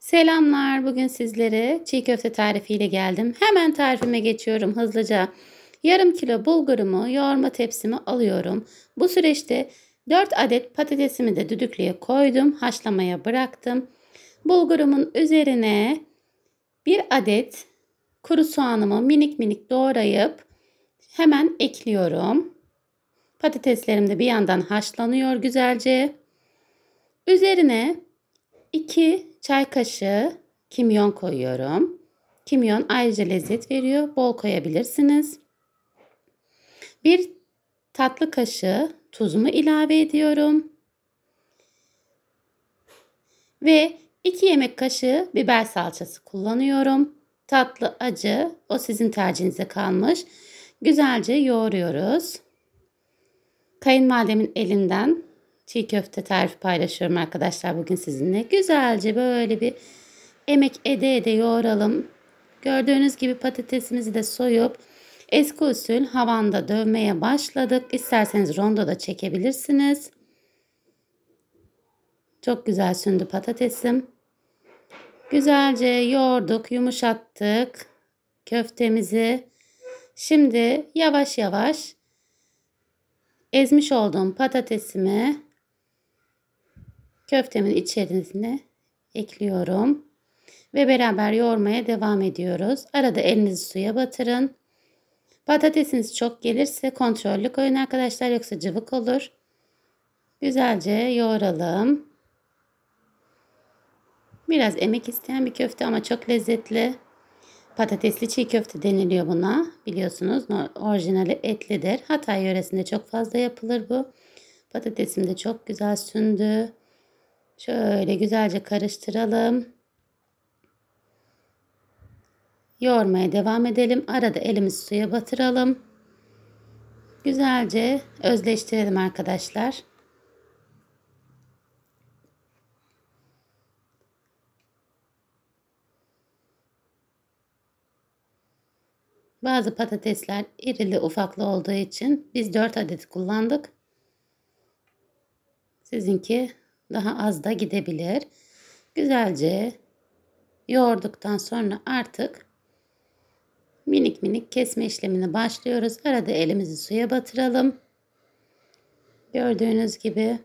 Selamlar. Bugün sizlere çiğ köfte tarifiyle geldim. Hemen tarifime geçiyorum hızlıca. Yarım kilo bulgurumu yoğurma tepsimi alıyorum. Bu süreçte 4 adet patatesimi de düdüklüye koydum. Haşlamaya bıraktım. Bulgurumun üzerine 1 adet kuru soğanımı minik minik doğrayıp hemen ekliyorum. Patateslerim de bir yandan haşlanıyor güzelce. Üzerine 2 Çay kaşığı kimyon koyuyorum. Kimyon ayrıca lezzet veriyor. Bol koyabilirsiniz. Bir tatlı kaşığı tuzumu ilave ediyorum. Ve 2 yemek kaşığı biber salçası kullanıyorum. Tatlı, acı o sizin tercihinize kalmış. Güzelce yoğuruyoruz. Kayınvalidemin elinden çiğ köfte tarifi paylaşıyorum arkadaşlar bugün sizinle. Güzelce böyle bir emek ede ede yoğuralım. Gördüğünüz gibi patatesimizi de soyup eski usul havanda dövmeye başladık. İsterseniz rondo da çekebilirsiniz. Çok güzel sündü patatesim. Güzelce yoğurduk, yumuşattık köftemizi. Şimdi yavaş yavaş ezmiş olduğum patatesimi köftemin içerisine ekliyorum. Ve beraber yoğurmaya devam ediyoruz. Arada elinizi suya batırın. Patatesiniz çok gelirse kontrollü koyun arkadaşlar yoksa cıvık olur. Güzelce yoğuralım. Biraz emek isteyen bir köfte ama çok lezzetli. Patatesli çiğ köfte deniliyor buna. Biliyorsunuz orijinali etlidir. Hatay yöresinde çok fazla yapılır bu. Patatesim de çok güzel sündü. Şöyle güzelce karıştıralım. Yoğurmaya devam edelim. Arada elimizi suya batıralım. Güzelce özleştirelim arkadaşlar. Bazı patatesler irili ufaklı olduğu için biz 4 adet kullandık. Sizinki daha az da gidebilir. Güzelce yoğurduktan sonra artık minik minik kesme işlemine başlıyoruz. Arada elimizi suya batıralım. Gördüğünüz gibi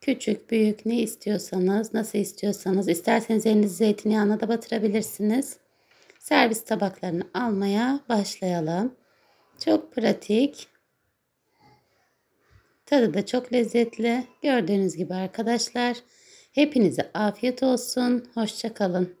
küçük, büyük ne istiyorsanız, nasıl istiyorsanız isterseniz elinizi zeytinyağına da batırabilirsiniz. Servis tabaklarını almaya başlayalım. Çok pratik Tadı da çok lezzetli. Gördüğünüz gibi arkadaşlar. Hepinize afiyet olsun. Hoşçakalın.